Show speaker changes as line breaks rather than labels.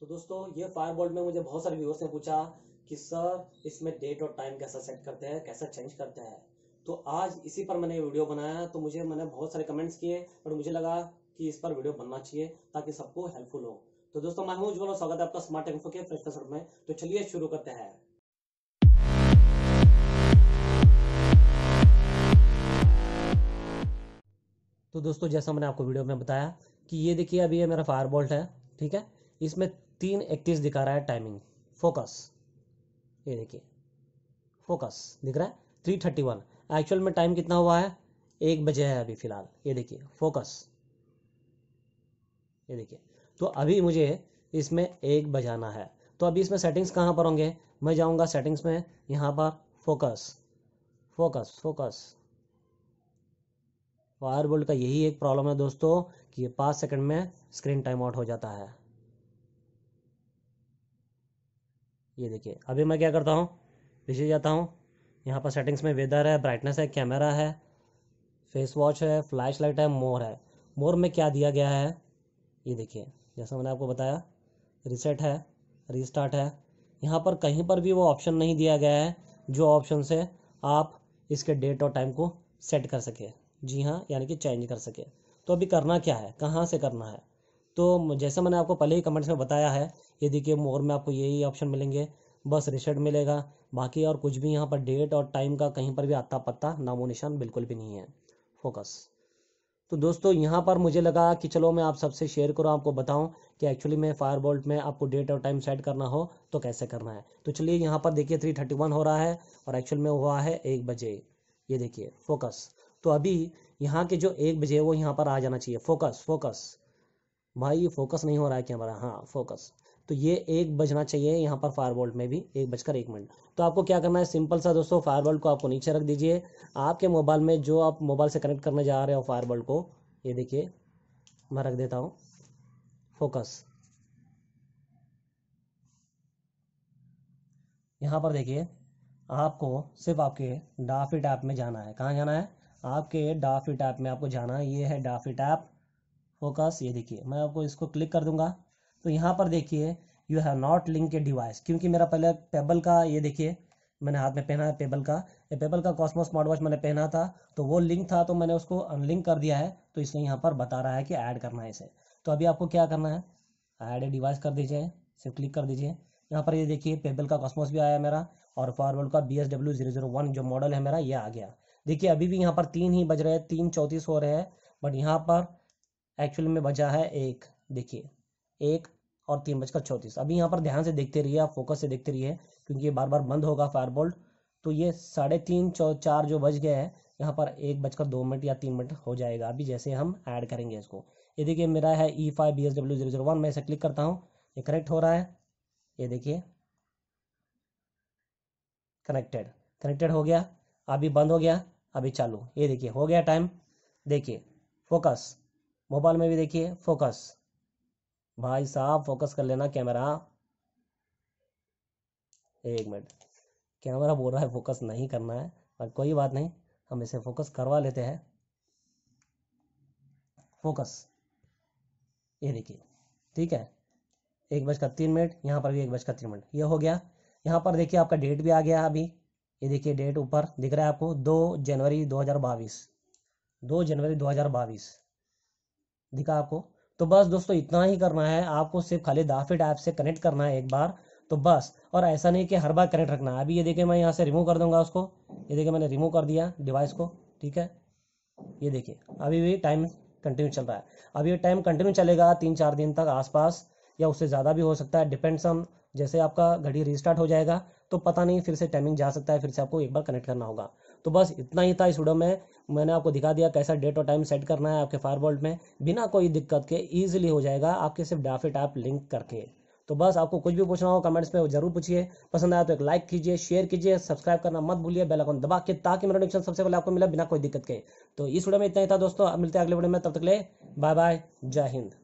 तो दोस्तों ये फायर बोल्ट में मुझे बहुत सारे व्यूअर्स ने पूछा कि सर इसमें डेट और टाइम कैसा सेट करते हैं कैसा चेंज करते हैं तो आज इसी पर मैंने वीडियो बनाया तो मुझे मैंने बहुत सारे कमेंट्स किए और मुझे लगा कि इस पर वीडियो बनना चाहिए ताकि सबको हेल्पफुल हो तो दोस्तों मैं हूं उज्ज्वल स्वागत है आपका स्मार्ट इन्फो के फ्रेश में तो चलिए शुरू करते हैं तो दोस्तों जैसा मैंने आपको वीडियो में बताया कि ये देखिए अभी ये मेरा फायर बोल्ट है ठीक है इसमें तीन इकतीस दिखा रहा है टाइमिंग फोकस ये देखिए फोकस दिख रहा है थ्री थर्टी वन एक्चुअल में टाइम कितना हुआ है एक बजे है अभी फिलहाल ये देखिए फोकस ये देखिए तो अभी मुझे इसमें एक बजाना है तो अभी इसमें सेटिंग्स कहाँ पर होंगे मैं जाऊँगा सेटिंग्स में यहाँ पर focus focus focus fire bolt का यही एक प्रॉब्लम है दोस्तों कि ये पाँच सेकंड में स्क्रीन टाइम आउट हो जाता है ये देखिए अभी मैं क्या करता हूँ पीछे जाता हूँ यहाँ पर सेटिंग्स में वेदर है ब्राइटनेस है कैमरा है फेस वॉच है फ्लैश लाइट है मोर है मोर में क्या दिया गया है ये देखिए जैसा मैंने आपको बताया रिसेट है रीस्टार्ट है यहाँ पर कहीं पर भी वो ऑप्शन नहीं दिया गया है जो ऑप्शन से आप इसके डेट और टाइम को सेट कर सके जी हाँ यानी कि चेंज कर सके तो अभी करना क्या है कहाँ से करना है तो जैसा मैंने आपको पहले ही कमेंट्स में बताया है ये देखिए मोर में आपको यही ऑप्शन मिलेंगे बस रिसर्ट मिलेगा बाकी और कुछ भी यहाँ पर डेट और टाइम का कहीं पर भी आता पत्ता नामो निशान बिल्कुल भी नहीं है फोकस तो दोस्तों यहाँ पर मुझे लगा कि चलो मैं आप सबसे शेयर करूँ आपको बताऊँ कि एक्चुअली मैं फायरबोल्ट में आपको डेट और टाइम सेट करना हो तो कैसे करना है तो चलिए यहाँ पर देखिए थ्री थर्टी वन हो रहा है और एक्चुअल में हुआ है एक बजे ये देखिए फोकस तो अभी यहाँ के जो एक बजे वो यहाँ पर आ जाना चाहिए फोकस फोकस भाई ये फोकस नहीं हो रहा है कैमरा हाँ फोकस तो ये एक बजना चाहिए यहाँ पर फायर बोल्ट में भी एक बजकर एक मिनट तो आपको क्या करना है सिंपल सा दोस्तों फायर बोल्ट को आपको नीचे रख दीजिए आपके मोबाइल में जो आप मोबाइल से कनेक्ट करने जा रहे हो फायर बोल्ट को ये देखिए मैं रख देता हूँ फोकस यहाँ पर देखिए आपको सिर्फ आपके डाफी टैप में जाना है कहाँ जाना है आपके डाफी टैप में आपको जाना है ये है डाफी टैप फोकस ये देखिए मैं आपको इसको क्लिक कर दूंगा तो यहाँ पर देखिए you have not link a device क्योंकि मेरा पहले पेबल का ये देखिए मैंने हाथ में पहना है पेबल का ये पेबल का कॉस्मो स्मार्ट वॉच मैंने पहना था तो वो लिंक था तो मैंने उसको अनलिंक कर दिया है तो इसलिए यहाँ पर बता रहा है कि ऐड करना है इसे तो अभी आपको क्या करना है ऐड ए डिवाइस कर दीजिए सिर्फ क्लिक कर दीजिए यहाँ पर ये देखिए पेबल का कॉस्मोस भी आया मेरा और फॉरवर्ड का B S W zero zero one जो मॉडल है मेरा ये आ गया देखिए अभी भी यहाँ पर तीन ही बज रहे हैं तीन चौंतीस हो रहे हैं बट यहाँ पर एक्चुअल में बचा है एक देखिए एक और तीन बजकर चौंतीस अभी यहाँ पर ध्यान से देखते रहिए आप फोकस से देखते रहिए क्योंकि ये बार बार बंद होगा फायर बोल्ट तो ये साढ़े तीन चार जो बज गए हैं यहाँ पर एक बजकर दो मिनट या तीन मिनट हो जाएगा अभी जैसे हम ऐड करेंगे इसको ये देखिए मेरा है E five B S W zero zero one मैं इसे क्लिक करता हूँ ये कनेक्ट हो रहा है ये देखिए कनेक्टेड कनेक्टेड हो गया अभी बंद हो गया अभी चालू ये देखिए हो गया टाइम देखिए फोकस मोबाइल में भी देखिए फोकस भाई साहब फोकस कर लेना कैमरा एक मिनट कैमरा बोल रहा है फोकस नहीं करना है पर कोई बात नहीं हम इसे फोकस करवा लेते हैं फोकस ये देखिए ठीक है एक बजकर तीन मिनट यहाँ पर भी एक बजकर तीन मिनट ये हो गया यहाँ पर देखिए आपका डेट भी आ गया अभी ये देखिए डेट ऊपर दिख रहा है आपको दो जनवरी दो हज़ार बाईस दो जनवरी दो हज़ार बाईस दिखा आपको तो बस दोस्तों इतना ही करना है आपको सिर्फ खाली दाफिट ऐप से कनेक्ट करना है एक बार तो बस और ऐसा नहीं कि हर बार कनेक्ट रखना है अभी ये देखिए मैं यहाँ से रिमूव कर दूंगा उसको ये देखिए मैंने रिमूव कर दिया डिवाइस को ठीक है ये देखिए अभी भी टाइम कंटिन्यू चल रहा है अभी टाइम कंटिन्यू चलेगा तीन चार दिन तक आसपास या उससे ज़्यादा भी हो सकता है डिपेंड्स ऑन जैसे आपका घड़ी रिस्टार्ट हो जाएगा तो पता नहीं फिर से टाइमिंग जा सकता है फिर से आपको एक बार कनेक्ट करना होगा तो बस इतना ही था इस वीडियो में मैंने आपको दिखा दिया कैसा डेट और टाइम सेट करना है आपके फायरबोल्ट में बिना कोई दिक्कत के ईजिली हो जाएगा आपके सिर्फ डाफिट ऐप लिंक करके तो बस आपको कुछ भी पूछना हो कमेंट्स में जरूर पूछिए पसंद आया तो एक लाइक कीजिए शेयर कीजिए सब्सक्राइब करना मत भूलिए बेल आइकन दबा के ताकि मेरा नोटिफिकेशन सबसे पहले आपको मिला बिना कोई दिक्कत के तो इस वीडियो में इतना ही था दोस्तों अब मिलते हैं अगले वीडियो में तब तक ले बाय बाय जय हिंद